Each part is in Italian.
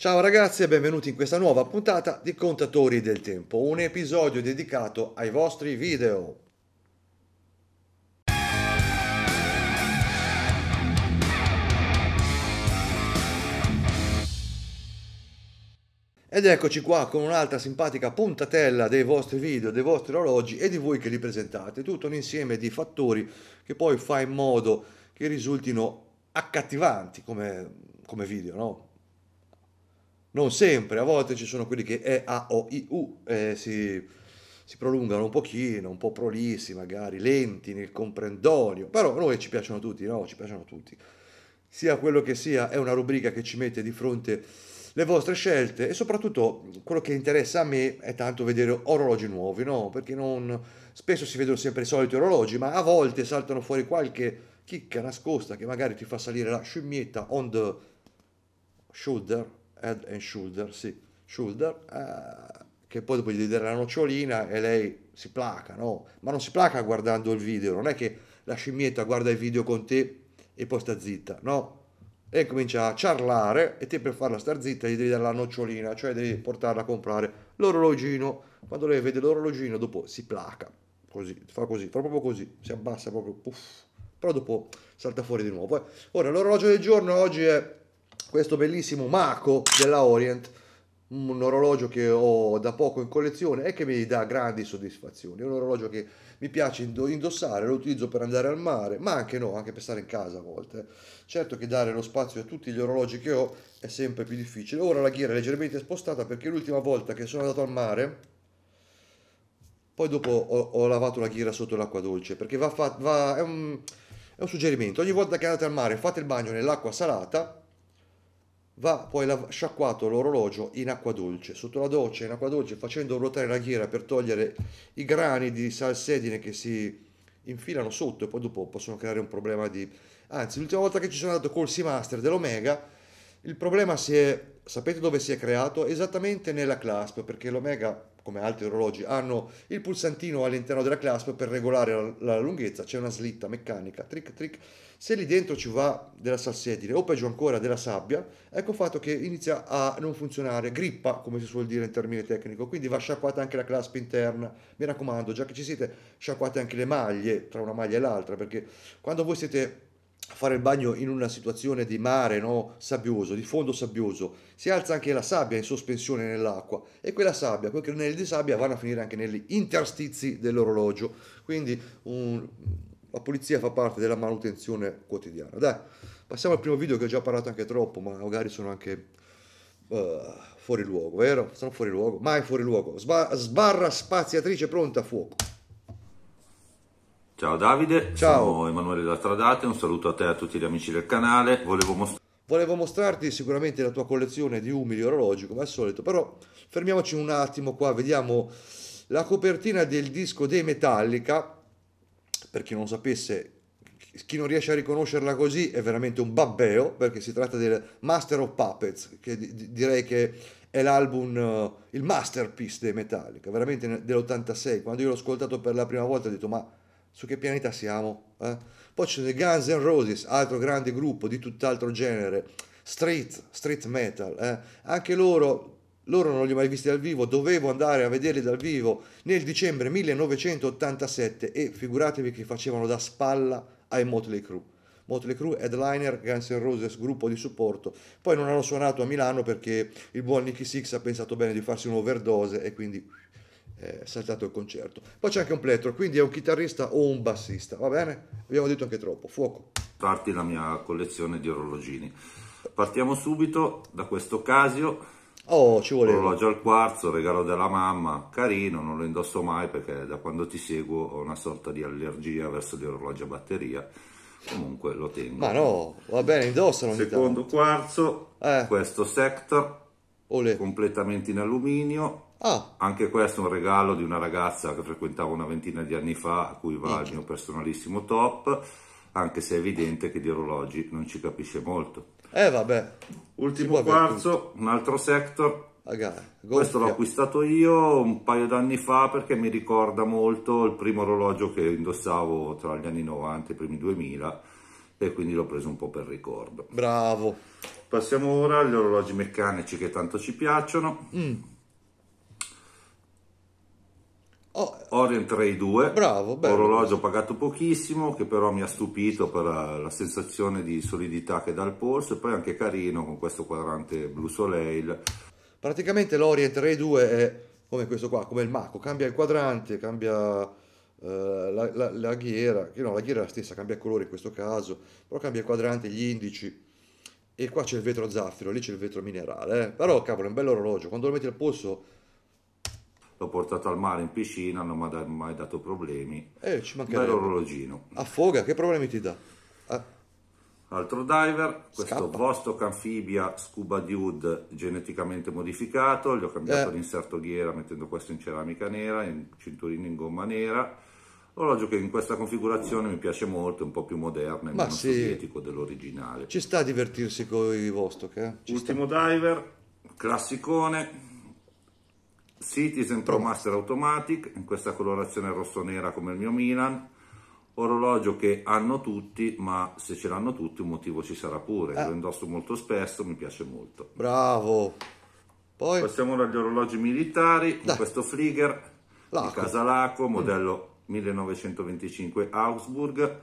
Ciao ragazzi e benvenuti in questa nuova puntata di Contatori del Tempo, un episodio dedicato ai vostri video. Ed eccoci qua con un'altra simpatica puntatella dei vostri video, dei vostri orologi e di voi che li presentate, tutto un insieme di fattori che poi fa in modo che risultino accattivanti come, come video, no? non sempre, a volte ci sono quelli che E, A, O, I, U eh, si, si, prolungano un pochino, un po' prolissi magari, lenti nel comprendonio, però a noi ci piacciono tutti, no? Ci piacciono tutti. Sia quello che sia, è una rubrica che ci mette di fronte le vostre scelte e soprattutto quello che interessa a me è tanto vedere orologi nuovi, no? Perché non, spesso si vedono sempre i soliti orologi, ma a volte saltano fuori qualche chicca nascosta che magari ti fa salire la scimmietta on the shoulder, Head and Shoulder, sì, Shoulder, eh, che poi dopo gli dà la nocciolina e lei si placa, no? Ma non si placa guardando il video, non è che la scimmietta guarda il video con te e poi sta zitta, no? E comincia a ciarlare e te per farla star zitta gli devi dare la nocciolina, cioè devi portarla a comprare l'orologino. Quando lei vede l'orologino dopo si placa, così, fa così, fa proprio così, si abbassa proprio, puff, però dopo salta fuori di nuovo. Eh, ora l'orologio del giorno oggi è questo bellissimo Mako della Orient, un orologio che ho da poco in collezione e che mi dà grandi soddisfazioni. È un orologio che mi piace indossare, lo utilizzo per andare al mare, ma anche no, anche per stare in casa a volte. Certo che dare lo spazio a tutti gli orologi che ho è sempre più difficile. Ora la ghiera è leggermente spostata perché l'ultima volta che sono andato al mare poi dopo ho, ho lavato la ghiera sotto l'acqua dolce perché va, fa, va è, un, è un suggerimento. Ogni volta che andate al mare fate il bagno nell'acqua salata va poi lav- sciacquato l'orologio in acqua dolce, sotto la doccia in acqua dolce facendo ruotare la ghiera per togliere i grani di salsedine che si infilano sotto e poi dopo possono creare un problema di... Anzi, l'ultima volta che ci sono andato col Seamaster dell'Omega, il problema si è... sapete dove si è creato? Esattamente nella clasp, perché l'Omega, come altri orologi, hanno il pulsantino all'interno della clasp per regolare la, la lunghezza, c'è una slitta meccanica, trick trick se lì dentro ci va della salsedine o peggio ancora della sabbia, ecco fatto che inizia a non funzionare, grippa come si suol dire in termine tecnico, quindi va sciacquata anche la claspa interna. Mi raccomando, già che ci siete, sciacquate anche le maglie tra una maglia e l'altra, perché quando voi siete a fare il bagno in una situazione di mare no? sabbioso, di fondo sabbioso, si alza anche la sabbia in sospensione nell'acqua e quella sabbia, quei granelli di sabbia vanno a finire anche negli interstizi dell'orologio. Quindi un, la pulizia fa parte della manutenzione quotidiana. Dai, passiamo al primo video che ho già parlato anche troppo, ma magari sono anche uh, fuori luogo, vero? Sono fuori luogo, mai fuori luogo. Sba- sbarra spaziatrice pronta a fuoco. Ciao Davide, Ciao. sono Emanuele da Tradate, un saluto a te e a tutti gli amici del canale. Volevo, mostr- Volevo mostrarti sicuramente la tua collezione di umili orologi, come al solito, però fermiamoci un attimo qua, vediamo la copertina del disco dei Metallica per chi non sapesse, chi non riesce a riconoscerla così è veramente un babbeo, perché si tratta del Master of Puppets, che di- direi che è l'album, uh, il masterpiece dei Metallica, veramente dell'86. Quando io l'ho ascoltato per la prima volta ho detto ma su che pianeta siamo? Eh? Poi c'è The Guns N' Roses, altro grande gruppo di tutt'altro genere, street, street metal, eh? anche loro loro non li ho mai visti dal vivo, dovevo andare a vederli dal vivo nel dicembre 1987 e figuratevi che facevano da spalla ai Motley Crue. Motley Crue, headliner, Guns N' Roses, gruppo di supporto. Poi non hanno suonato a Milano perché il buon Nicky Six ha pensato bene di farsi un'overdose e quindi eh, è saltato il concerto. Poi c'è anche un plettro, quindi è un chitarrista o un bassista, va bene? Abbiamo detto anche troppo, fuoco. Parti la mia collezione di orologini. Partiamo subito da questo Casio Oh, ci voleva. Orologio al quarzo, regalo della mamma, carino, non lo indosso mai perché da quando ti seguo ho una sorta di allergia verso gli orologi a batteria. Comunque lo tengo. Ma no, va bene, indossano. Secondo tanto. quarzo, eh. questo Sector, Olè. completamente in alluminio. Ah. Anche questo è un regalo di una ragazza che frequentavo una ventina di anni fa, a cui va il mio personalissimo top, anche se è evidente che di orologi non ci capisce molto. Eh vabbè. Ultimo quarzo, un altro sector. Ragazzi, Questo l'ho acquistato io un paio d'anni fa perché mi ricorda molto il primo orologio che indossavo tra gli anni 90 e i primi 2000 e quindi l'ho preso un po' per ricordo. Bravo. Passiamo ora agli orologi meccanici che tanto ci piacciono. Mm. Oh, Orient 2, bravo, bello, orologio pagato pochissimo che però mi ha stupito per la, la, sensazione di solidità che dà il polso e poi anche carino con questo quadrante blu Soleil. Praticamente l'Orient Ray 2 è come questo qua, come il Mako, cambia il quadrante, cambia eh, la, la, la, ghiera, che no, la ghiera è la stessa, cambia colore in questo caso, però cambia il quadrante, gli indici e qua c'è il vetro zaffiro, lì c'è il vetro minerale, eh. però cavolo è un bello orologio, quando lo metti al polso l'ho portato al mare in piscina, non mi ha mai dato problemi. Eh, ci mancherebbe. Bello orologino. Affoga, che problemi ti dà? Ah. Altro diver, questo Scappa. Vostok Amphibia Scuba Dude geneticamente modificato, gli ho cambiato eh. l'inserto ghiera mettendo questo in ceramica nera, in cinturino in gomma nera. Orologio che in questa configurazione mi piace molto, è un po' più moderno e meno sì. sovietico dell'originale. Ci sta a divertirsi con i Vostok, eh? Ultimo sta. diver, classicone, Citizen Pro Master Automatic, in questa colorazione rosso-nera come il mio Milan, orologio che hanno tutti, ma se ce l'hanno tutti un motivo ci sarà pure, eh. lo indosso molto spesso, mi piace molto. Bravo! Poi... Passiamo agli orologi militari, in questo Flieger di Casalaco, mm. modello mm. 1925 Augsburg,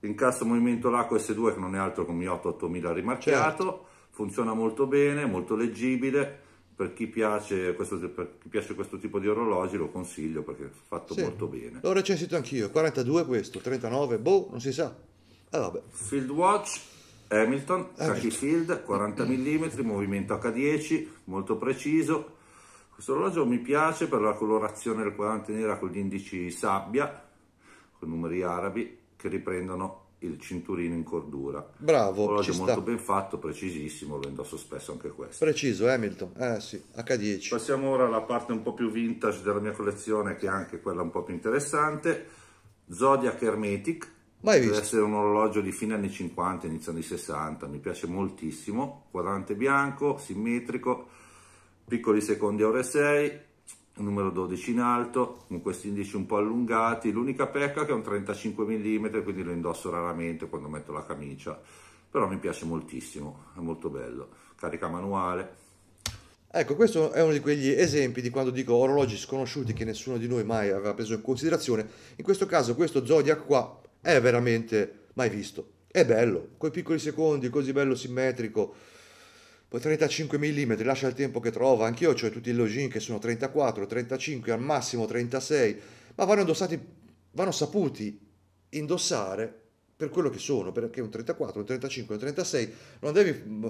incasso movimento Laco S2 che non è altro che un 88000 rimarcato certo. funziona molto bene, molto leggibile, per chi, piace questo, per chi piace questo tipo di orologi lo consiglio perché è fatto sì, molto bene. Lo recensito anch'io, 42 questo, 39, boh, non si sa. Eh, vabbè. Field Watch, Hamilton, Hamilton. Field, 40 mm, movimento H10, molto preciso. Questo orologio mi piace per la colorazione del quadrante nera con gli indici sabbia, con numeri arabi, che riprendono il cinturino in cordura. Bravo, Orologio molto sta. ben fatto, precisissimo, lo indosso spesso anche questo. Preciso, Hamilton, eh sì, H10. Passiamo ora alla parte un po' più vintage della mia collezione, che è anche quella un po' più interessante. Zodiac Hermetic. Mai visto. essere un orologio di fine anni 50, inizio anni 60, mi piace moltissimo. Quadrante bianco, simmetrico, piccoli secondi a ore 6, numero 12 in alto, con questi indici un po' allungati, l'unica pecca che è un 35 mm, quindi lo indosso raramente quando metto la camicia, però mi piace moltissimo, è molto bello, carica manuale. Ecco, questo è uno di quegli esempi di quando dico orologi sconosciuti che nessuno di noi mai aveva preso in considerazione, in questo caso questo Zodiac qua è veramente mai visto, è bello, con i piccoli secondi, così bello simmetrico, 35 mm, lascia il tempo che trova, anch'io ho tutti i login che sono 34, 35, al massimo 36, ma vanno indossati, vanno saputi indossare per quello che sono, perché un 34, un 35, un 36 non devi mm,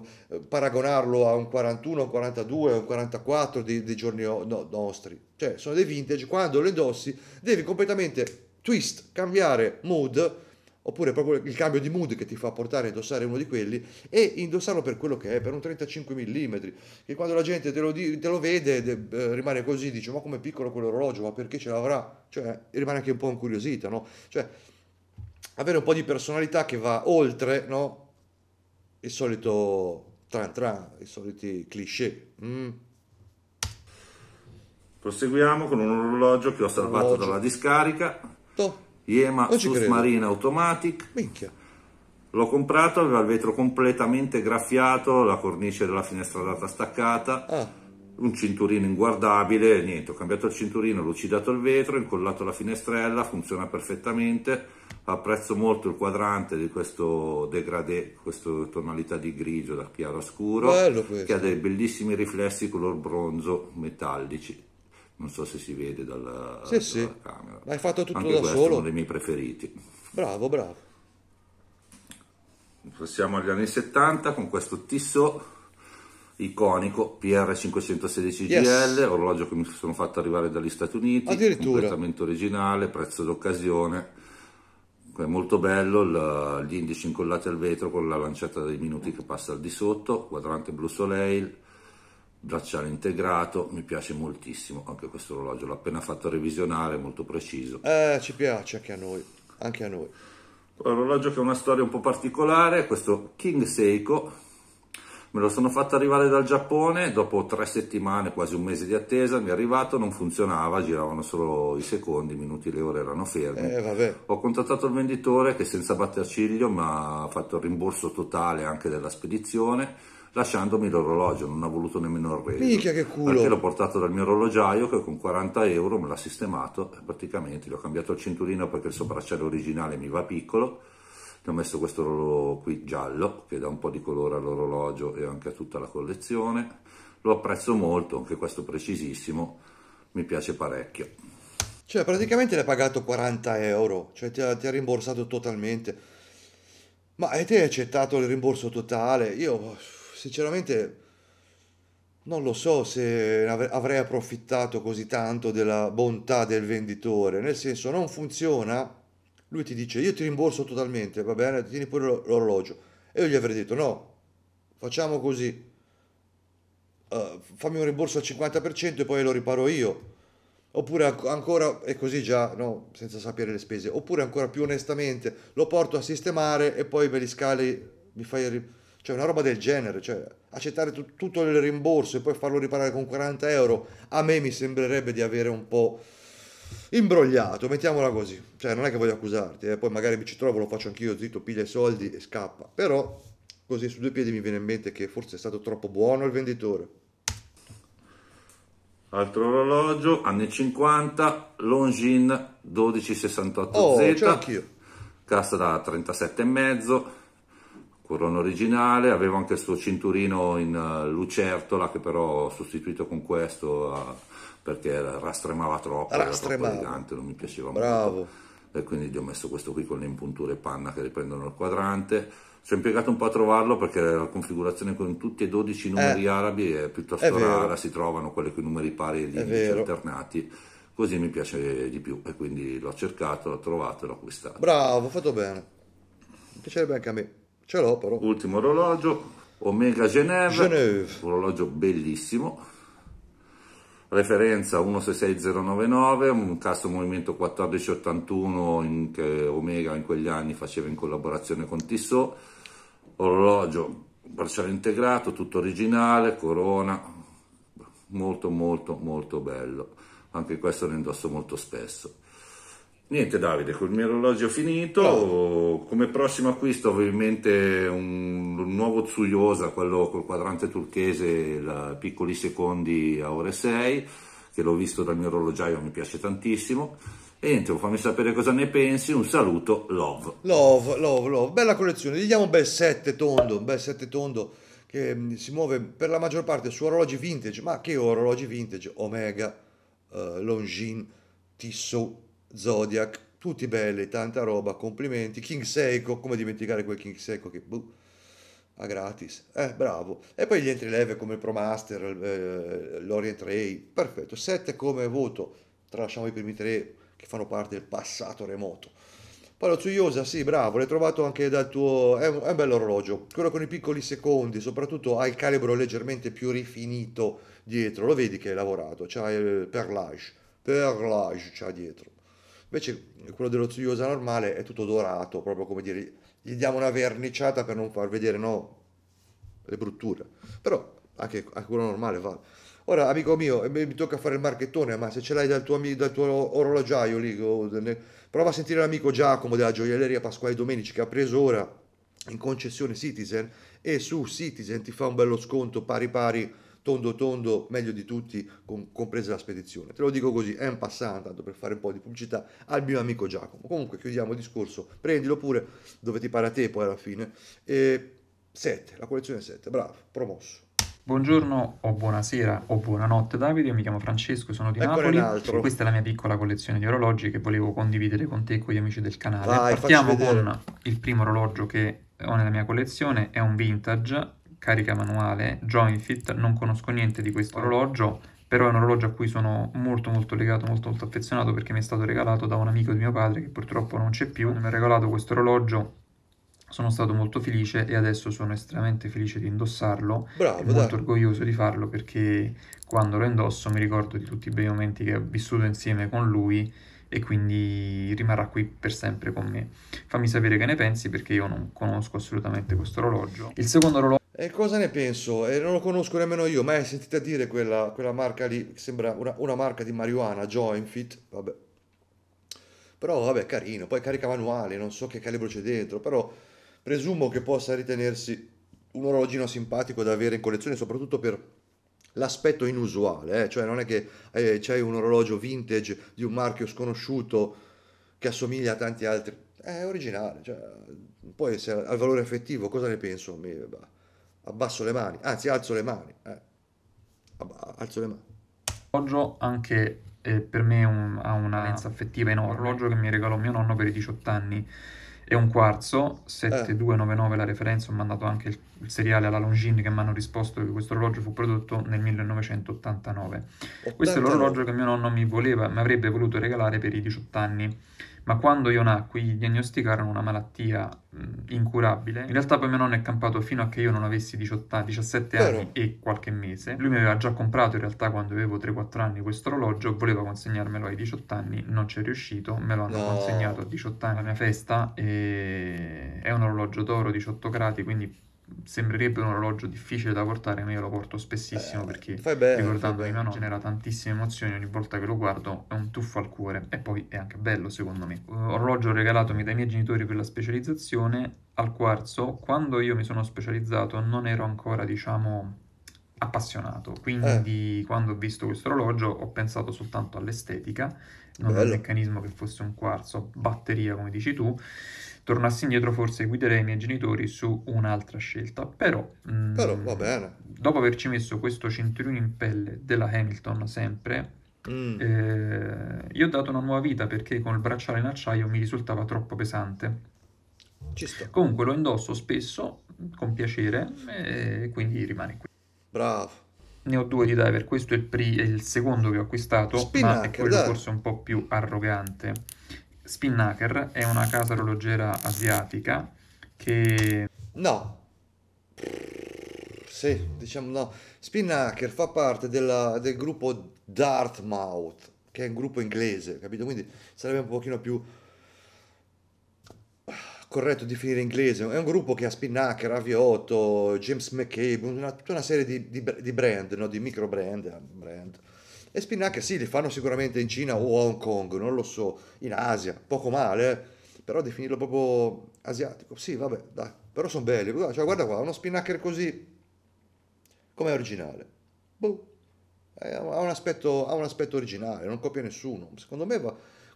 paragonarlo a un 41, un 42, un 44 dei, dei giorni no, nostri, cioè sono dei vintage, quando lo indossi devi completamente twist, cambiare mood, oppure proprio il cambio di mood che ti fa portare a indossare uno di quelli e indossarlo per quello che è, per un 35 mm, che quando la gente te lo, di, te lo vede de, eh, rimane così, dice ma come piccolo quell'orologio, ma perché ce l'avrà? Cioè rimane anche un po' incuriosita, no? Cioè avere un po' di personalità che va oltre, no? Il solito tran tran, i soliti cliché. Mm. Proseguiamo con un orologio che ho salvato orologio. dalla discarica. Top. Iema Sus Marina Automatic. Minchia. L'ho comprato, aveva il vetro completamente graffiato, la cornice della finestra data staccata, ah. un cinturino inguardabile, niente, ho cambiato il cinturino, lucidato il vetro, incollato la finestrella, funziona perfettamente. Apprezzo molto il quadrante di questo degradé, questa tonalità di grigio da chiaro a scuro, che ha dei bellissimi riflessi color bronzo metallici non so se si vede dalla, sì, dalla sì. camera. L'hai fatto tutto Anche da solo. è uno dei miei preferiti. Bravo, bravo. Passiamo agli anni 70 con questo Tissot iconico PR516GL, yes. orologio che mi sono fatto arrivare dagli Stati Uniti, Addirittura. completamento originale, prezzo d'occasione, è molto bello, gli indici incollati al vetro con la lancetta dei minuti che passa al di sotto, quadrante blu soleil, bracciale integrato, mi piace moltissimo anche questo orologio, l'ho appena fatto revisionare, molto preciso. Eh, ci piace anche a noi, anche a noi. L'orologio che ha una storia un po' particolare, questo King Seiko, me lo sono fatto arrivare dal Giappone, dopo tre settimane, quasi un mese di attesa, mi è arrivato, non funzionava, giravano solo i secondi, i minuti, le ore erano fermi. Eh, Ho contattato il venditore che senza batter ciglio mi ha fatto il rimborso totale anche della spedizione, lasciandomi l'orologio, non ha voluto nemmeno il Minchia che culo! Perché l'ho portato dal mio orologiaio che con 40 euro me l'ha sistemato e praticamente gli ho cambiato il cinturino perché il sopracciello originale mi va piccolo, gli ho messo questo orologio qui giallo che dà un po' di colore all'orologio e anche a tutta la collezione, lo apprezzo molto, anche questo precisissimo, mi piace parecchio. Cioè praticamente l'hai pagato 40 euro, cioè ti ha, ti ha rimborsato totalmente. Ma e te hai accettato il rimborso totale? Io sinceramente non lo so se avrei approfittato così tanto della bontà del venditore, nel senso non funziona, lui ti dice io ti rimborso totalmente, va bene, tieni pure l'orologio. E io gli avrei detto no, facciamo così, uh, fammi un rimborso al 50% e poi lo riparo io. Oppure ancora, e così già, no, senza sapere le spese, oppure ancora più onestamente, lo porto a sistemare e poi me li scali, mi fai... Cioè una roba del genere, cioè accettare t- tutto il rimborso e poi farlo riparare con 40 euro, a me mi sembrerebbe di avere un po' imbrogliato, mettiamola così. Cioè non è che voglio accusarti, eh? poi magari mi ci trovo, lo faccio anch'io, zitto, piglia i soldi e scappa. Però così su due piedi mi viene in mente che forse è stato troppo buono il venditore. Altro orologio, anni 50, Longin 1268Z. Oh, Cassa da 37,5 colonna originale, avevo anche il suo cinturino in eh, lucertola che però ho sostituito con questo uh, perché rastremava troppo, rastremava. era troppo elegante, non mi piaceva Bravo. molto. E quindi gli ho messo questo qui con le impunture panna che riprendono il quadrante. Ci ho impiegato un po' a trovarlo perché la configurazione con tutti e 12 eh. numeri eh, arabi è piuttosto è rara, si trovano quelle con i numeri pari e gli alternati così mi piace di più e quindi l'ho cercato, l'ho trovato e l'ho acquistato. Bravo, fatto bene. Mi piacerebbe anche a me. Ce l'ho però. Ultimo orologio, Omega Geneve, Geneve. orologio bellissimo, referenza 166099, un casso movimento 1481 in, che Omega in quegli anni faceva in collaborazione con Tissot, orologio bracciale integrato, tutto originale, corona, molto molto molto bello, anche questo lo indosso molto spesso. Niente Davide, col mio orologio finito, oh. come prossimo acquisto ovviamente un, un nuovo Zuyosa, quello col quadrante turchese, la, piccoli secondi a ore 6, che l'ho visto dal mio orologiaio, mi piace tantissimo. E niente, fammi sapere cosa ne pensi, un saluto, love. Love, love, love, bella collezione, gli diamo un bel 7 tondo, un bel 7 tondo che mm, si muove per la maggior parte su orologi vintage, ma che orologi vintage? Omega, eh, Longines, Tissot Zodiac, tutti belli, tanta roba, complimenti. King Seiko, come dimenticare quel King Seiko che... Buh, a gratis, eh, bravo. E poi gli entry level come il Pro Master, eh, l'Orient Ray, perfetto. 7 come voto, tralasciamo i primi tre che fanno parte del passato remoto. Poi lo Tsuyosa, sì, bravo, l'hai trovato anche dal tuo... È un, è un bell'orologio, quello con i piccoli secondi, soprattutto ha il calibro leggermente più rifinito dietro, lo vedi che è lavorato, c'ha il perlage, perlage c'ha dietro. Invece quello dello Tsuyusa normale è tutto dorato, proprio come dire, gli diamo una verniciata per non far vedere no, le brutture. Però anche, anche quello normale vale. Ora, amico mio, eh, mi tocca fare il marchettone, ma se ce l'hai dal tuo, dal tuo orologiaio lì, prova a sentire l'amico Giacomo della gioielleria Pasquale Domenici che ha preso ora in concessione Citizen e su Citizen ti fa un bello sconto pari pari tondo tondo, meglio di tutti, con, compresa la spedizione. Te lo dico così, è un passante, tanto per fare un po' di pubblicità al mio amico Giacomo. Comunque chiudiamo il discorso, prendilo pure dove ti pare a te poi alla fine. E 7, la collezione 7, bravo, promosso. Buongiorno o buonasera o buonanotte Davide, io mi chiamo Francesco, sono di Eccole Napoli e questa è la mia piccola collezione di orologi che volevo condividere con te e con gli amici del canale. Vai, Partiamo con il primo orologio che ho nella mia collezione, è un vintage carica manuale, Joinfit, non conosco niente di questo orologio, però è un orologio a cui sono molto molto legato, molto molto affezionato perché mi è stato regalato da un amico di mio padre che purtroppo non c'è più, mi ha regalato questo orologio sono stato molto felice e adesso sono estremamente felice di indossarlo Bravo, e molto orgoglioso di farlo perché quando lo indosso mi ricordo di tutti i bei momenti che ho vissuto insieme con lui e quindi rimarrà qui per sempre con me. Fammi sapere che ne pensi perché io non conosco assolutamente questo orologio. Il secondo orologio e cosa ne penso? Eh, non lo conosco nemmeno io, ma è sentita dire quella, quella marca lì, sembra una, una, marca di marijuana, Joinfit, vabbè. Però vabbè, carino, poi carica manuale, non so che calibro c'è dentro, però presumo che possa ritenersi un orologino simpatico da avere in collezione, soprattutto per l'aspetto inusuale, eh? cioè non è che eh, c'hai un orologio vintage di un marchio sconosciuto che assomiglia a tanti altri, è originale, cioè, poi se al valore effettivo cosa ne penso? Mi, bah abbasso le mani, anzi alzo le mani, eh. alzo le mani. Orologio anche eh, per me un, ha una valenza affettiva enorme, orologio che mi regalò mio nonno per i 18 anni, è un quarzo, 7299 eh. la referenza, ho mandato anche il, il seriale alla Longines che mi hanno risposto che questo orologio fu prodotto nel 1989. 89. Questo è l'orologio che mio nonno mi, voleva, mi avrebbe voluto regalare per i 18 anni ma quando io nacqui gli diagnosticarono una malattia mh, incurabile. In realtà poi mio nonno è campato fino a che io non avessi 18, 17 Vero. anni e qualche mese. Lui mi aveva già comprato in realtà quando avevo 3-4 anni questo orologio, voleva consegnarmelo ai 18 anni, non ci è riuscito, me lo hanno no. consegnato a 18 anni alla mia festa e è un orologio d'oro 18 gradi, quindi sembrerebbe un orologio difficile da portare, ma io lo porto spessissimo eh, perché fai bene, ricordando di mano genera tantissime emozioni ogni volta che lo guardo, è un tuffo al cuore e poi è anche bello secondo me. Un orologio regalatomi dai miei genitori per la specializzazione al quarzo, quando io mi sono specializzato non ero ancora, diciamo, appassionato, quindi eh. quando ho visto questo orologio ho pensato soltanto all'estetica, non Bello. al meccanismo che fosse un quarzo, batteria come dici tu, tornassi indietro forse guiderei i miei genitori su un'altra scelta, però, mh, però mm, va bene. Dopo averci messo questo cinturino in pelle della Hamilton sempre, Mm. Eh, io ho dato una nuova vita perché con il bracciale in acciaio mi risultava troppo pesante. Comunque lo indosso spesso, con piacere, e quindi rimane qui. Bravo. Ne ho due di diver, questo è il, pri- è il secondo che ho acquistato, Spinnaker, ma è quello dai. forse un po' più arrogante. Spinnaker è una casa orologera asiatica che... No. Sì, diciamo no. Spinnaker fa parte della, del gruppo Dartmouth, che è un gruppo inglese, capito? Quindi sarebbe un pochino più corretto definire inglese. È un gruppo che ha Spinnaker, Aviotto, James McCabe, una, tutta una serie di, di, di brand, no? di micro brand, brand e spinacca sì, li fanno sicuramente in Cina o Hong Kong, non lo so, in Asia, poco male, eh. però definirlo proprio asiatico, sì, vabbè, dai, però sono belli, cioè, guarda qua, uno spinnaker così, com'è originale? Boh. Eh, ha un, aspetto, ha un aspetto originale, non copia nessuno. Secondo me, va,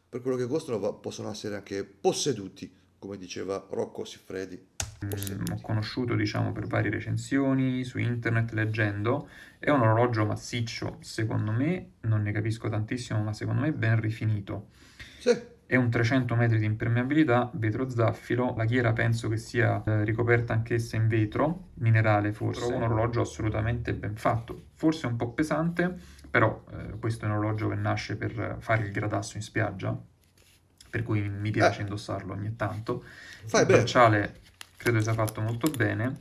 per quello che costano, va, possono essere anche posseduti, come diceva Rocco Siffredi Mm, ho conosciuto diciamo per varie recensioni su internet leggendo è un orologio massiccio secondo me non ne capisco tantissimo ma secondo me ben rifinito sì. è un 300 metri di impermeabilità vetro zaffiro la ghiera penso che sia eh, ricoperta anch'essa in vetro minerale forse è un orologio assolutamente ben fatto forse un po' pesante però eh, questo è un orologio che nasce per fare il gradasso in spiaggia per cui mi piace eh. indossarlo ogni tanto Fai il bracciale credo sia fatto molto bene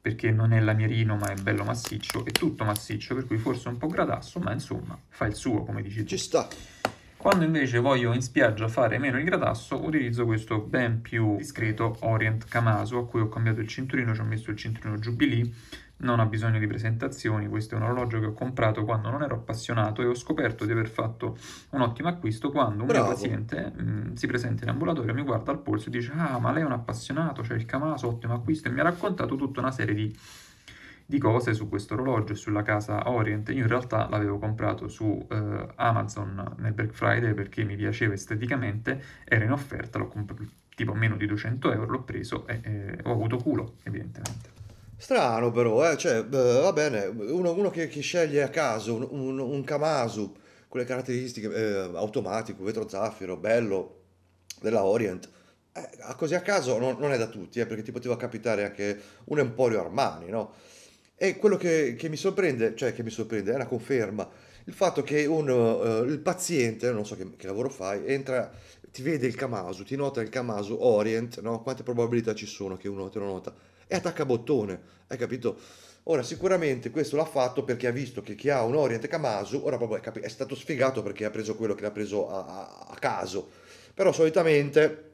perché non è lamierino ma è bello massiccio, è tutto massiccio per cui forse un po' gradasso ma insomma fa il suo come dici Ci sta. Quando invece voglio in spiaggia fare meno il gradasso utilizzo questo ben più discreto Orient Camaso a cui ho cambiato il cinturino, ci ho messo il cinturino Jubilee non ha bisogno di presentazioni, questo è un orologio che ho comprato quando non ero appassionato e ho scoperto di aver fatto un ottimo acquisto quando un Bravo. mio paziente mh, mm, si presenta in ambulatorio, mi guarda al polso e dice ah ma lei è un appassionato, c'è cioè il Camaso, ottimo acquisto e mi ha raccontato tutta una serie di, di cose su questo orologio e sulla casa Orient. Io in realtà l'avevo comprato su eh, Amazon nel Black Friday perché mi piaceva esteticamente, era in offerta, l'ho comprato tipo meno di 200 euro, l'ho preso e eh, ho avuto culo evidentemente. Strano però, eh? cioè, beh, va bene, uno, uno che, che, sceglie a caso un, un, un Kamasu con le caratteristiche eh, automatico, vetro zaffiro, bello, della Orient, eh, così a caso non, non è da tutti, eh, perché ti poteva capitare anche un Emporio Armani, no? E quello che, che, mi sorprende, cioè che mi sorprende, è una conferma, il fatto che un, uh, il paziente, non so che, che, lavoro fai, entra, ti vede il Kamasu, ti nota il Kamasu Orient, no? Quante probabilità ci sono che uno te lo nota? e attacca bottone, hai capito? Ora sicuramente questo l'ha fatto perché ha visto che chi ha un Orient Kamasu, ora proprio è, cap- è stato sfigato perché ha preso quello che l'ha preso a, a, a caso, però solitamente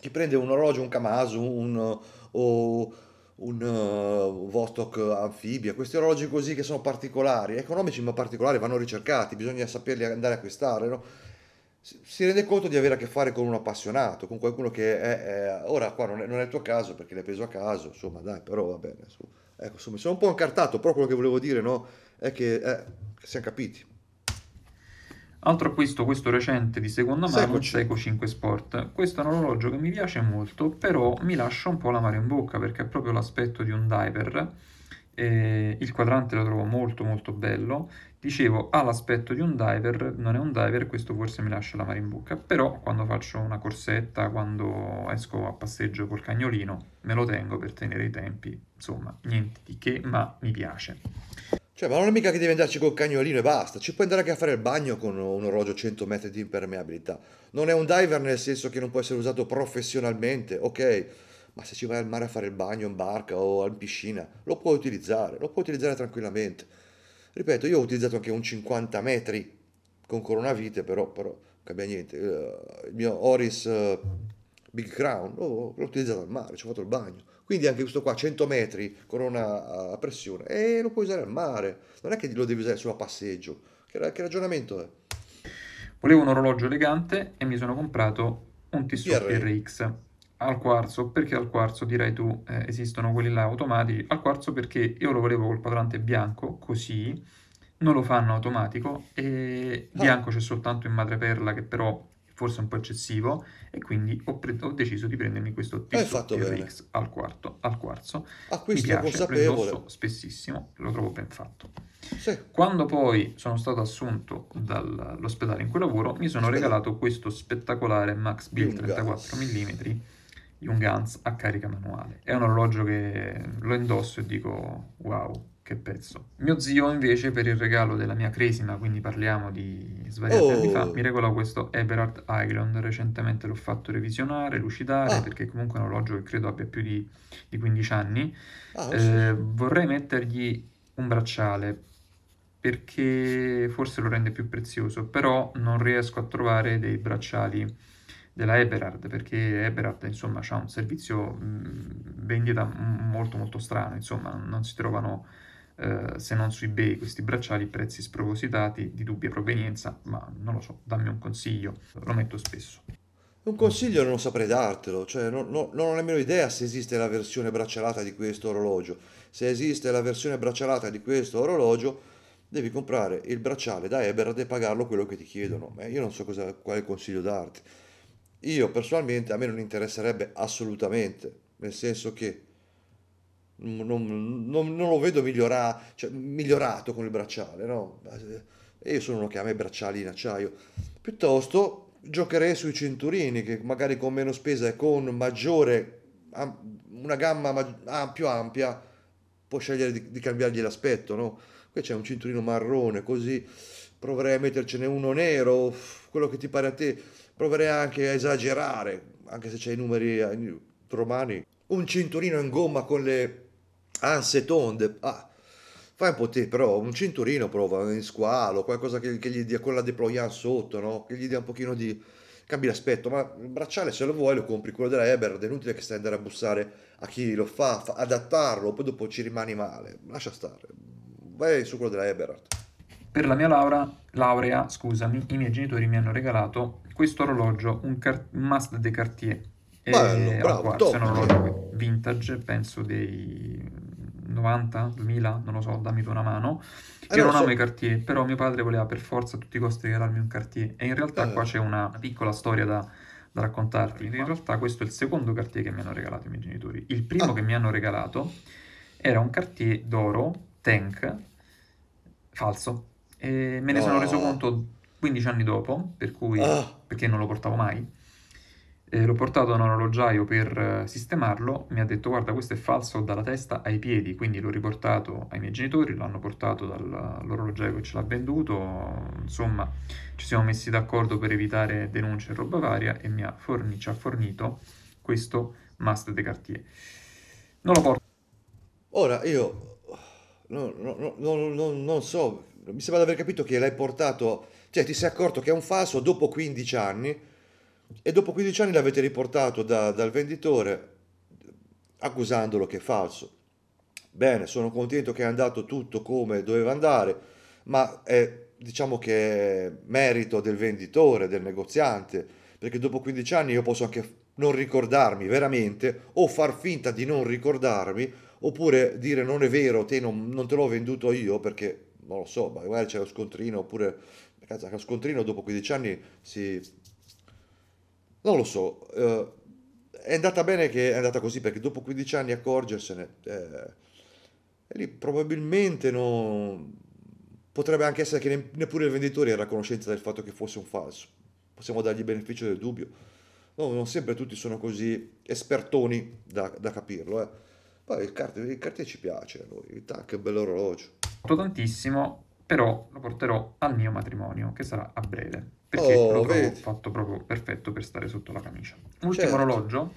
chi prende un orologio, un Kamasu, un... O, un uh, Vostok anfibia, questi orologi così che sono particolari, economici ma particolari, vanno ricercati, bisogna saperli andare a acquistare, no? si rende conto di avere a che fare con un appassionato, con qualcuno che è, è ora qua non è, non è, il tuo caso perché l'hai preso a caso, insomma dai, però va bene. Su. Ecco, insomma, sono un po' incartato, però quello che volevo dire no, è che, eh, siamo capiti. Altro acquisto, questo recente di seconda mano, Seco, Seco 5 Sport. Questo è un orologio che mi piace molto, però mi lascia un po' la mare in bocca perché ha proprio l'aspetto di un diver eh, il quadrante lo trovo molto molto bello dicevo ha l'aspetto di un diver non è un diver questo forse mi lascia la mare in bocca però quando faccio una corsetta quando esco a passeggio col cagnolino me lo tengo per tenere i tempi insomma niente di che ma mi piace cioè, ma non è mica che devi andarci col cagnolino e basta, ci puoi andare anche a fare il bagno con un orologio 100 metri di impermeabilità. Non è un diver nel senso che non può essere usato professionalmente, ok? ma se ci vai al mare a fare il bagno in barca o in piscina, lo puoi utilizzare, lo puoi utilizzare tranquillamente. Ripeto, io ho utilizzato anche un 50 metri con coronavite, però, però cambia niente. Eh, il mio Oris eh, Big Crown l'ho, l'ho utilizzato al mare, ci ho fatto il bagno. Quindi anche questo qua, 100 metri, corona a pressione, e lo puoi usare al mare. Non è che lo devi usare solo a passeggio. Che, che ragionamento è? Volevo un orologio elegante e mi sono comprato un Tissot RX al quarzo, perché al quarzo direi tu eh, esistono quelli là automatici, al quarzo perché io lo volevo col quadrante bianco, così, non lo fanno automatico e oh. bianco c'è soltanto in madreperla che però forse è un po' eccessivo e quindi ho, pre- ho deciso di prendermi questo eh, tessuto TRX al, quarto, al quarzo. Acquisto Mi piace, consapevole. lo spessissimo, lo trovo ben fatto. Sì. Quando poi sono stato assunto dall'ospedale in cui lavoro, mi sono regalato questo spettacolare Max Bill 34 mm di un Gans a carica manuale. È un orologio che lo indosso e dico wow, che pezzo. Mio zio invece per il regalo della mia cresima, quindi parliamo di svariati oh. anni fa, oh. mi regola questo Eberhard Island, recentemente l'ho fatto revisionare, lucidare, ah. perché comunque è un orologio che credo abbia più di, di 15 anni. Ah, eh, Vorrei mettergli un bracciale perché forse lo rende più prezioso, però non riesco a trovare dei bracciali della Eberhard, perché Eberhard insomma ha un servizio mh, vendita molto molto strano, insomma non si trovano eh, se non su eBay questi bracciali prezzi spropositati di dubbia provenienza, ma non lo so, dammi un consiglio, lo metto spesso. Un consiglio non saprei dartelo, cioè non, non, non ho nemmeno idea se esiste la versione braccialata di questo orologio. Se esiste la versione braccialata di questo orologio, devi comprare il bracciale da Eberhard e pagarlo quello che ti chiedono. ma eh, io non so cosa, quale consiglio darti. Io personalmente a me non interesserebbe assolutamente, nel senso che non, non, non lo vedo migliora, cioè, migliorato con il bracciale, no? E eh, io sono uno che ama i bracciali in acciaio. Piuttosto giocherei sui cinturini, che magari con meno spesa e con maggiore, una gamma ah, più ampia, può scegliere di, di cambiargli l'aspetto, no? Qui c'è un cinturino marrone, così proverei a mettercene uno nero, quello che ti pare a te proverei anche a esagerare, anche se c'è i numeri eh, romani, un cinturino in gomma con le anse tonde. Ah, fai un po' te, però un cinturino prova in squalo, qualcosa che, che gli dia con la deployant sotto, no? Che gli dia un pochino di cambi l'aspetto, ma il bracciale se lo vuoi lo compri quello della Eber, è inutile che stai andare a bussare a chi lo fa, fa, adattarlo, poi dopo ci rimani male, lascia stare, vai su quello della Eberhardt. Per la mia laura, laurea, scusami, i miei genitori mi hanno regalato questo orologio, un, car- un must de Cartier. Bello, e bravo, qua, un orologio vintage, penso dei 90, 2000, non lo so, dammi tu una mano. Io eh non amo so. i Cartier, però mio padre voleva per forza a tutti i costi regalarmi un Cartier. E in realtà eh. qua c'è una piccola storia da, da, raccontarti. In realtà questo è il secondo Cartier che mi hanno regalato i miei genitori. Il primo ah. che mi hanno regalato era un Cartier d'oro, Tank, falso. E me ne oh. sono reso conto 15 anni dopo, per cui... Oh perché non lo portavo mai. Eh, l'ho portato ad un orologiaio per eh, sistemarlo, mi ha detto guarda questo è falso dalla testa ai piedi, quindi l'ho riportato ai miei genitori, l'hanno portato dall'orologiaio che ce l'ha venduto, insomma ci siamo messi d'accordo per evitare denunce e roba varia e mi ha forni, ci ha fornito questo must de Cartier. Non lo porto. Ora io no, no, no, non so, mi sembra di aver capito che l'hai portato cioè ti sei accorto che è un falso dopo 15 anni e dopo 15 anni l'avete riportato da, dal venditore accusandolo che è falso. Bene, sono contento che è andato tutto come doveva andare, ma è diciamo che è merito del venditore, del negoziante, perché dopo 15 anni io posso anche non ricordarmi veramente o far finta di non ricordarmi oppure dire non è vero, te non, non te l'ho venduto io perché non lo so, magari c'è lo scontrino oppure a scontrino dopo 15 anni si... Non lo so, eh, è andata bene che è andata così perché dopo 15 anni accorgersene... Eh, e lì probabilmente non... potrebbe anche essere che neppure il venditore era a conoscenza del fatto che fosse un falso. Possiamo dargli il beneficio del dubbio. No, non sempre tutti sono così espertoni da, da capirlo. Eh. Poi il, cart- il cartier ci piace a noi, tac, che bello orologio. Tantissimo però lo porterò al mio matrimonio, che sarà a breve, perché oh, lo fatto proprio perfetto per stare sotto la camicia. Ultimo certo. orologio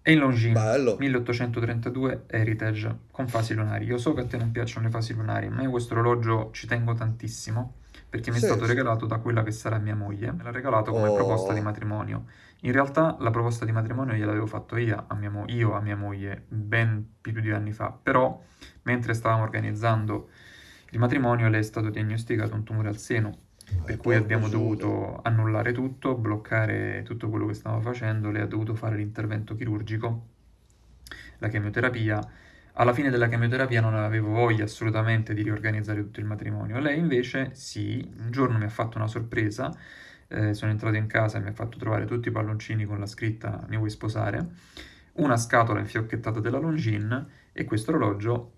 è il Longines 1832 Heritage con fasi lunari. Io so che a te non piacciono le fasi lunari, ma io questo orologio ci tengo tantissimo perché mi sì, è stato regalato da quella che sarà mia moglie. Me l'ha regalato come oh. proposta di matrimonio. In realtà la proposta di matrimonio gliel'avevo fatto io a, mo- io a mia moglie ben più di due anni fa, però mentre stavamo organizzando di matrimonio le è stato diagnosticato un tumore al seno, per cui abbiamo dovuto annullare tutto, bloccare tutto quello che stava facendo, lei ha dovuto fare l'intervento chirurgico, la chemioterapia. Alla fine della chemioterapia non avevo voglia assolutamente di riorganizzare tutto il matrimonio. Lei invece sì, un giorno mi ha fatto una sorpresa, eh, sono entrato in casa e mi ha fatto trovare tutti i palloncini con la scritta mi vuoi sposare, una scatola infiocchettata della Longin e questo orologio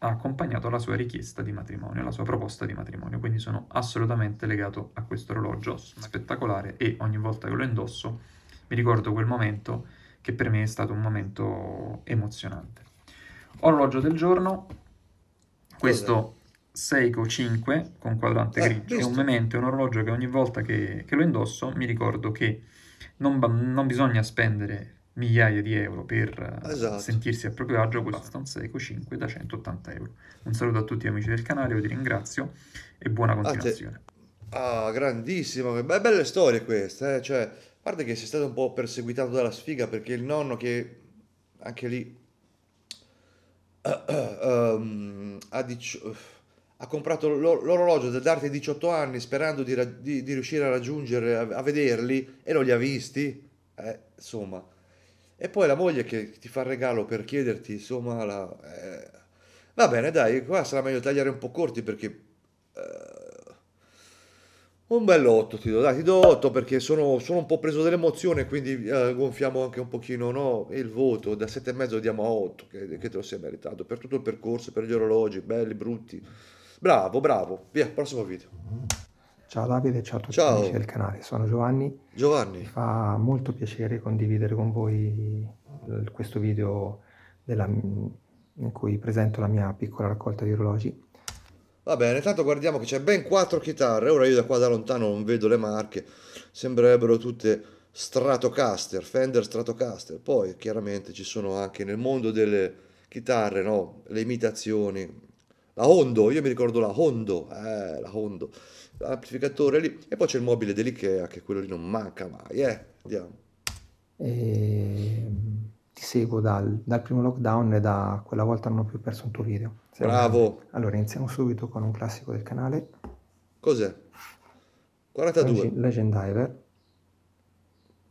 ha accompagnato la sua richiesta di matrimonio, la sua proposta di matrimonio, quindi sono assolutamente legato a questo orologio spettacolare e ogni volta che lo indosso mi ricordo quel momento che per me è stato un momento emozionante. Orologio del giorno, questo Seiko 5 con quadrante eh, grigio, è un memento, è un orologio che ogni volta che, che lo indosso mi ricordo che non, non bisogna spendere migliaia di euro per eh, esatto. sentirsi a proprio agio, questo basta un Seiko 5 da 180 euro. Un saluto a tutti amici del canale, vi ringrazio e buona continuazione. Ah, grandissimo, che be- belle storie queste, eh? cioè, a parte che sei stato un po' perseguitato dalla sfiga perché il nonno che anche lì um, ha, ha, comprato l'orologio da darti ai 18 anni sperando di, di-, di riuscire a raggiungere, a-, a vederli e non li ha visti, eh, insomma e poi la moglie che ti fa il regalo per chiederti, insomma, la, eh, va bene, dai, qua sarà meglio tagliare un po' corti perché... Eh, un bello 8 ti do, dai, ti do 8 perché sono, sono un po' preso dell'emozione, quindi eh, gonfiamo anche un pochino no? il voto, da 7,5 diamo a 8, che, che, te lo sei meritato, per tutto il percorso, per gli orologi, belli, brutti. Bravo, bravo, via, prossimo video. Ciao Davide, ciao a tutti ciao. amici del canale, sono Giovanni. Giovanni. Mi fa molto piacere condividere con voi eh, questo video della, in cui presento la mia piccola raccolta di orologi. Va bene, intanto guardiamo che c'è ben quattro chitarre, ora io da qua da lontano non vedo le marche, sembrerebbero tutte Stratocaster, Fender Stratocaster, poi chiaramente ci sono anche nel mondo delle chitarre, no? le imitazioni, la Hondo, io mi ricordo la Hondo, eh, la Hondo, l'amplificatore lì e poi c'è il mobile dell'IKEA che quello lì non manca mai eh andiamo e... Ehm, ti seguo dal, dal primo lockdown e da quella volta non ho più perso un tuo video bravo allora iniziamo subito con un classico del canale cos'è? 42 Legend Diver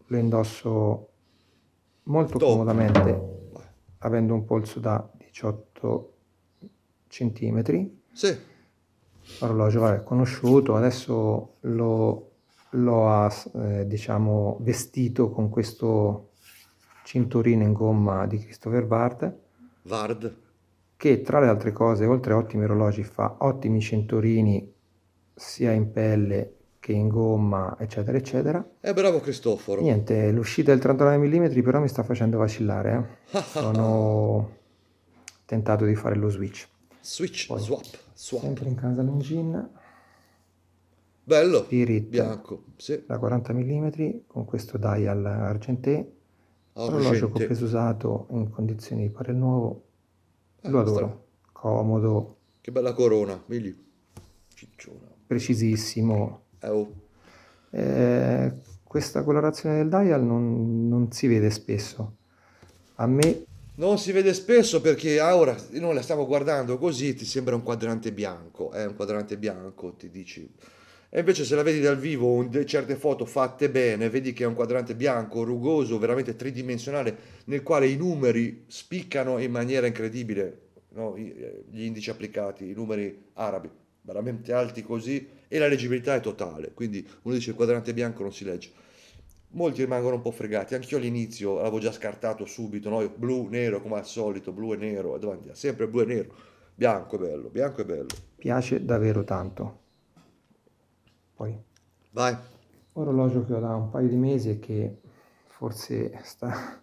lo indosso molto Top. comodamente avendo un polso da 18 centimetri sì orologio vabbè, conosciuto, adesso lo, lo ha eh, diciamo vestito con questo cinturino in gomma di Christopher Bard. Vard. Che tra le altre cose, oltre a ottimi orologi, fa ottimi cinturini sia in pelle che in gomma, eccetera, eccetera. E bravo Cristoforo. Niente, l'uscita del 39 mm però mi sta facendo vacillare. Eh. Sono tentato di fare lo switch. Switch, Poi. swap. Swap. Sempre in casa Longin. Bello, Spirit, bianco, sì. da 40 mm con questo dial argentè, ah, orologio che compreso usato in condizioni di pare nuovo, eh, lo adoro, strano. comodo. Che bella corona, vedi? Cicciona. Precisissimo. Eh, oh. eh, questa colorazione del dial non, non si vede spesso. A me non si vede spesso perché ah, ora noi la stiamo guardando così ti sembra un quadrante bianco, è eh, un quadrante bianco, ti dici. E invece se la vedi dal vivo, un, certe foto fatte bene, vedi che è un quadrante bianco, rugoso, veramente tridimensionale, nel quale i numeri spiccano in maniera incredibile, no? Eh, gli indici applicati, i numeri arabi, veramente alti così, e la leggibilità è totale, quindi uno dice il quadrante bianco non si legge molti rimangono un po' fregati, anche io all'inizio l'avevo già scartato subito, no? Io, blu, nero come al solito, blu e nero, davanti, sempre blu e nero, bianco è bello, bianco è bello. Piace davvero tanto. Poi. Vai. Orologio che ho da un paio di mesi e che forse sta,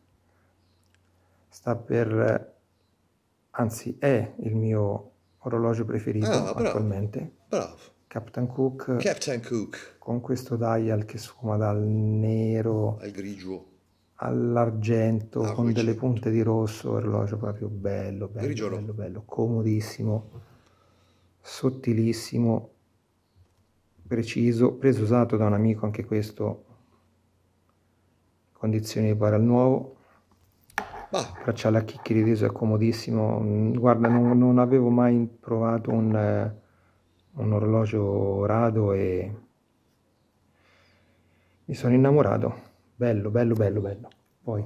sta per, anzi è il mio orologio preferito ah, attualmente. Bravo. Captain Cook, Captain Cook. con questo dial che sfuma dal nero al grigio all'argento ah, con delle punte di rosso orologio proprio bello bello, bello bello comodissimo sottilissimo preciso preso usato da un amico anche questo condizioni di pari al nuovo bracciale a chicchi di riso è comodissimo guarda non, non avevo mai provato un eh, un orologio rado e mi sono innamorato, bello, bello, bello, bello. Poi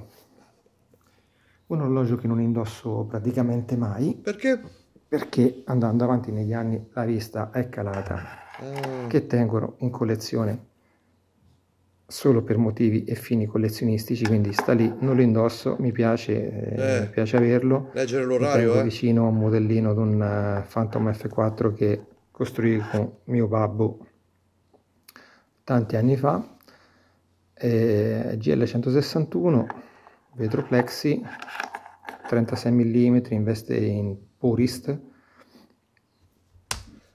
un orologio che non indosso praticamente mai. Perché? Perché andando avanti negli anni la vista è calata, eh. che tengono in collezione solo per motivi e fini collezionistici, quindi sta lì, non lo indosso, mi piace, eh, eh. mi piace averlo. Leggere l'orario, eh. vicino a un modellino di un eh, Phantom F4 che costruì con mio babbo tanti anni fa, eh, GL161, vetro plexi, 36 mm, investe in Purist.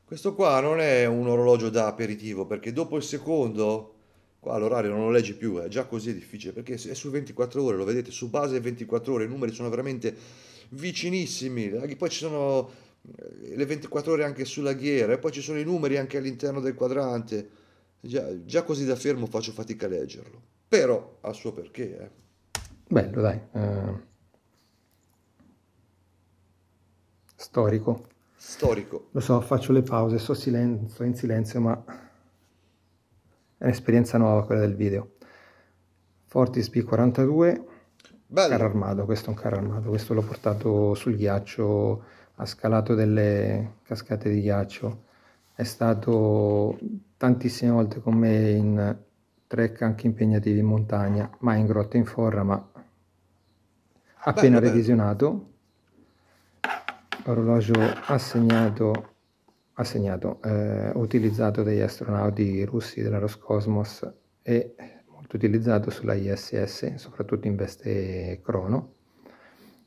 Questo qua non è un orologio da aperitivo perché dopo il secondo, qua l'orario non lo leggi più, è già così difficile perché è su 24 ore, lo vedete, su base 24 ore, i numeri sono veramente vicinissimi, poi ci sono le 24 ore anche sulla ghiera e poi ci sono i numeri anche all'interno del quadrante. Già, già così da fermo faccio fatica a leggerlo, però ha il suo perché. Eh. Bello, dai. Uh... Storico. Storico. Lo so, faccio le pause, sto silenzio, in silenzio, ma è un'esperienza nuova quella del video. Fortis b 42 Bello. carro armato, questo è un carro armato, questo l'ho portato sul ghiaccio ha scalato delle cascate di ghiaccio, è stato tantissime volte con me in trek anche impegnativi in montagna, mai in grotta in forra, ma appena bello, revisionato, orologio assegnato, assegnato eh, utilizzato dagli astronauti russi della Roscosmos e molto utilizzato sulla ISS, soprattutto in veste crono.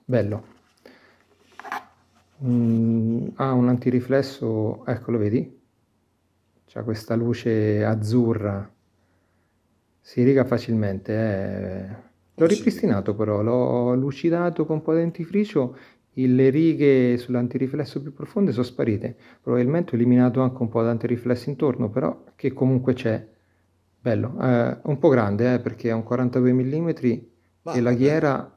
Bello. Mm, ha un antiriflesso, ecco lo vedi? c'è questa luce azzurra, si riga facilmente. Eh. L'ho ripristinato però, l'ho lucidato con un po' di dentifricio, le righe sull'antiriflesso più profonde sono sparite. Probabilmente ho eliminato anche un po' di antiriflesso intorno, però che comunque c'è. Bello, eh, un po' grande eh, perché è un 42 mm Ma, e la ghiera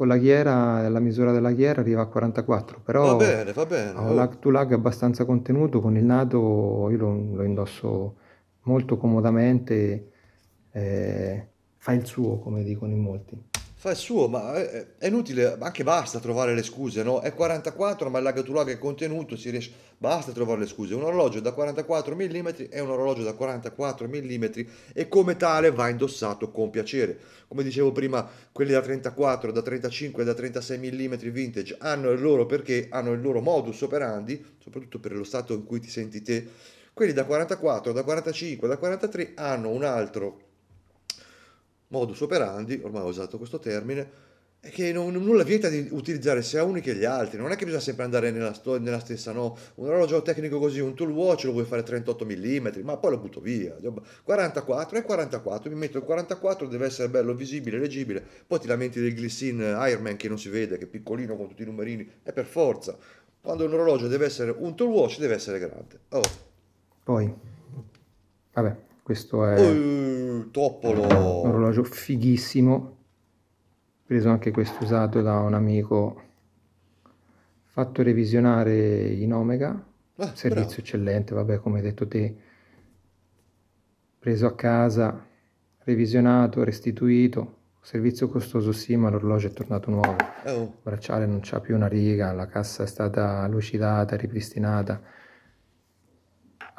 con la ghiera, la misura della ghiera arriva a 44, però va bene, va bene. ho oh. lag to lag abbastanza contenuto, con il nato io lo, lo indosso molto comodamente, eh, fa il suo come dicono in molti fa il suo, ma è, eh, eh, è inutile, anche basta trovare le scuse, no? È 44, ma il lagatulaga è contenuto, si riesce... Basta trovare le scuse. Un orologio da 44 mm è un orologio da 44 mm e come tale va indossato con piacere. Come dicevo prima, quelli da 34, da 35, da 36 mm vintage hanno il loro perché, hanno il loro modus operandi, soprattutto per lo stato in cui ti senti te. Quelli da 44, da 45, da 43 hanno un altro modus operandi, ormai ho usato questo termine, è che non, nulla vieta di utilizzare sia uni che gli altri, non è che bisogna sempre andare nella, sto- nella stessa, no, un orologio tecnico così, un tool watch lo vuoi fare 38 mm, ma poi lo butto via, 44 e 44, mi metto il 44, deve essere bello, visibile, leggibile, poi ti lamenti del glissin Ironman che non si vede, che è piccolino con tutti i numerini, è per forza, quando un orologio deve essere un tool watch deve essere grande. Oh. Poi, vabbè. Questo è uh, un orologio fighissimo, preso anche questo usato da un amico, fatto revisionare in Omega, ah, servizio bravo. eccellente, vabbè come hai detto te, preso a casa, revisionato, restituito, servizio costoso sì, ma l'orologio è tornato nuovo. Eh, oh. Il bracciale non c'ha più una riga, la cassa è stata lucidata, ripristinata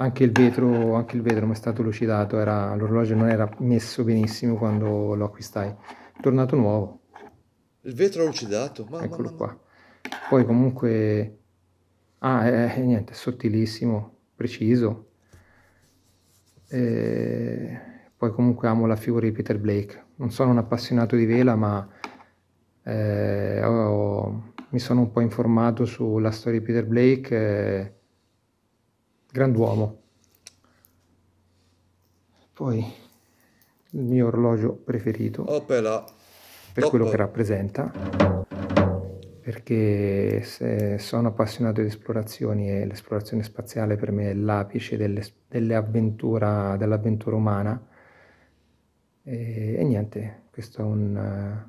anche il vetro, anche il vetro mi è stato lucidato, era, l'orologio non era messo benissimo quando lo acquistai. È tornato nuovo. Il vetro lucidato? Mamma, Eccolo mamma. qua. Poi comunque... Ah, è, eh, eh, niente, è sottilissimo, preciso. E eh, poi comunque amo la figura di Peter Blake. Non sono un appassionato di vela, ma eh, ho, mi sono un po' informato sulla storia di Peter Blake. Eh, grand'uomo. Poi il mio orologio preferito Opela. per Opela. quello che rappresenta, perché sono appassionato di esplorazioni e l'esplorazione spaziale per me è l'apice delle, delle avventura, dell'avventura umana. E, e, niente, questo è un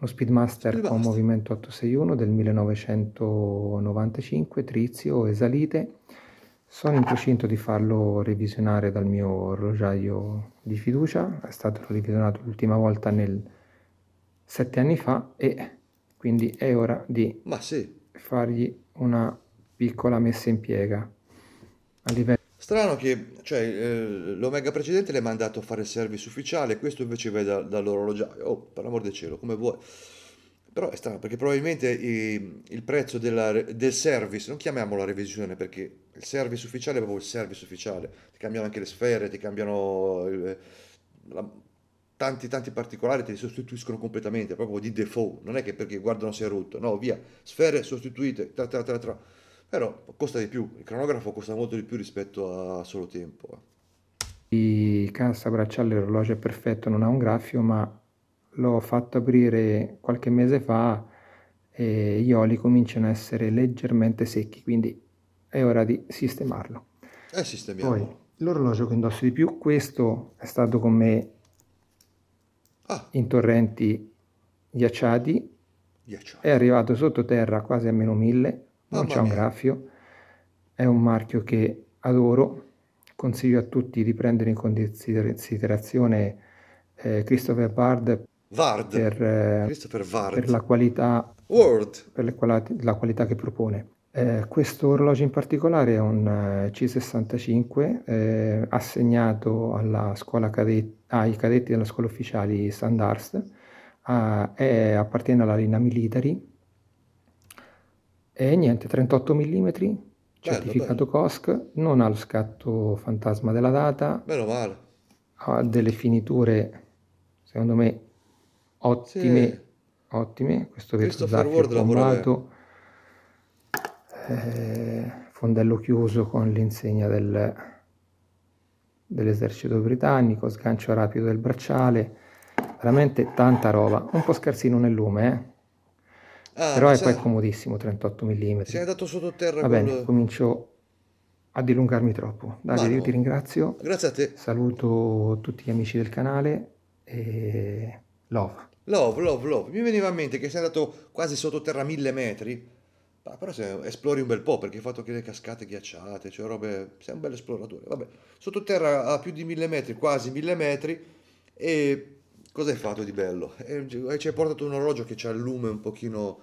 lo Speedmaster Speed con movimento 861 del 1995, Trizio e Salite. Sono in procinto di farlo revisionare dal mio orologiaio di fiducia, è stato revisionato l'ultima volta nel sette anni fa e quindi è ora di sì. fargli una piccola messa in piega a livello Strano che cioè, eh, l'Omega precedente l'hai mandato a fare il service ufficiale, questo invece va da, dall'orologiaio. Oh, per l'amor del cielo, come vuoi. Però è strano perché probabilmente i, il prezzo della, del service, non chiamiamolo revisione perché il service ufficiale è proprio il service ufficiale, ti cambiano anche le sfere, ti cambiano il, la, tanti tanti particolari te li sostituiscono completamente, proprio di default, non è che perché guardano se è rotto, no, via, sfere sostituite, tra tra tra tra però costa di più, il cronografo costa molto di più rispetto a solo tempo. Eh. Il cassa bracciale l'orologio è perfetto, non ha un graffio, ma l'ho fatto aprire qualche mese fa e gli oli cominciano a essere leggermente secchi, quindi è ora di sistemarlo. E eh, sistemiamo. Poi, l'orologio che indosso di più, questo è stato con me ah. in torrenti ghiacciati, Ghiacciato. è arrivato sottoterra quasi a meno 1000 non c'è un graffio, è un marchio che adoro, consiglio a tutti di prendere in considerazione eh, Christopher Bard, Vard. Per, eh, Christopher Vard. per la qualità, per la qualità, la qualità che propone. Eh, questo orologio in particolare è un eh, C65 eh, assegnato cadet ai cadetti della scuola ufficiali Sandhurst, a, appartiene alla linea militari e niente, 38 mm, certificato bello. COSC, non ha lo scatto fantasma della data. Meno male. Ha delle finiture, secondo me, ottime. Sì. Ottime, questo vetro zaffiro bombato. Eh, fondello chiuso con l'insegna del, dell'esercito britannico, sgancio rapido del bracciale, veramente tanta roba, un po' scarsino nel lume, eh? Ah, però è poi comodissimo 38 mm. Sei andato sottoterra. Va bene, col... comincio a dilungarmi troppo. Davide, no. io ti ringrazio. Grazie a te. Saluto tutti gli amici del canale e love. Love, love, love. Mi veniva in mente che sei andato quasi sottoterra a mille metri, però se esplori un bel po' perché hai fatto anche le cascate ghiacciate, cioè robe... Sei un bel esploratore. Vabbè, sottoterra a più di mille metri, quasi mille metri e... Cosa hai fatto di bello? E eh, ci hai portato un orologio che ha il lume un pochino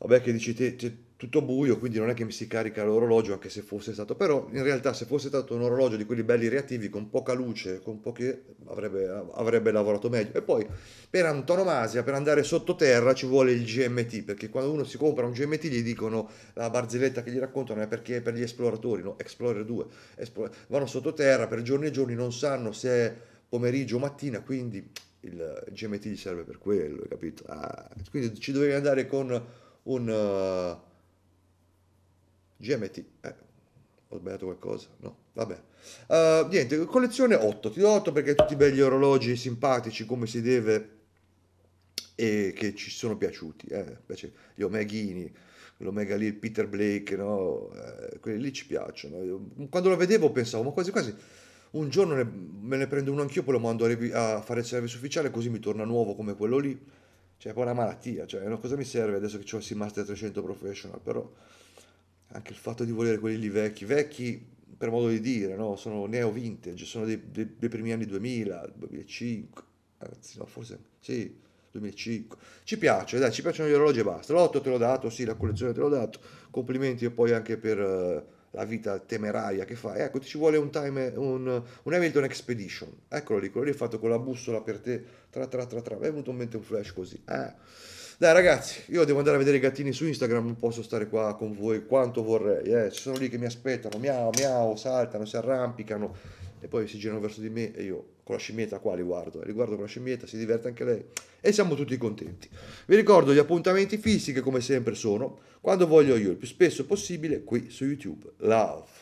vabbè che dici te, c'è tutto buio, quindi non è che mi si carica l'orologio, anche se fosse stato, però in realtà se fosse stato un orologio di quelli belli reattivi, con poca luce, con poche, avrebbe, avrebbe lavorato meglio. E poi per antonomasia, per andare sottoterra ci vuole il GMT, perché quando uno si compra un GMT gli dicono, la barzelletta che gli raccontano è perché è per gli esploratori, no, Explorer 2, Espl- vanno sottoterra per giorni e giorni, non sanno se è pomeriggio o mattina, quindi il GMT gli serve per quello, capito? Ah, quindi ci dovevi andare con un uh, eh, GMT. Eh, ho sbagliato qualcosa, no? Vabbè. Uh, niente, collezione 8, ti do 8 perché tutti belli orologi simpatici come si deve e che ci sono piaciuti. Eh. Invece gli Omeghini, l'Omega lì, il Peter Blake, no? Eh, quelli lì ci piacciono. Io, quando lo vedevo pensavo, ma quasi quasi un giorno ne, me ne prendo uno anch'io, poi lo mando a, a fare il servizio ufficiale così mi torna nuovo come quello lì cioè è poi una malattia, cioè no, cosa mi serve adesso che ho il Master 300 Professional, però anche il fatto di volere quelli lì vecchi, vecchi per modo di dire, no? sono neo vintage, sono dei, dei, dei primi anni 2000, 2005, anzi no, forse sì, 2005, ci piace, dai, ci piacciono gli orologi e basta, l'otto te l'ho dato, sì, la collezione te l'ho dato, complimenti e poi anche per... Eh, la vita temeraria che fa. Ecco, ti ci vuole un, time, un, un Hamilton Expedition. Eccolo lì, quello lì è fatto con la bussola per te. Tra tra tra tra. Mi è venuto in mente un flash così. Eh. Dai ragazzi, io devo andare a vedere i gattini su Instagram, non posso stare qua con voi quanto vorrei. Eh. Ci sono lì che mi aspettano, miau, miau, saltano, si arrampicano e poi si girano verso di me e io con la scimmietta qua li guardo, eh, li guardo con la scimmietta, si diverte anche lei e siamo tutti contenti. Vi ricordo gli appuntamenti fissi che come sempre sono quando voglio io, il più spesso possibile qui su YouTube. Love!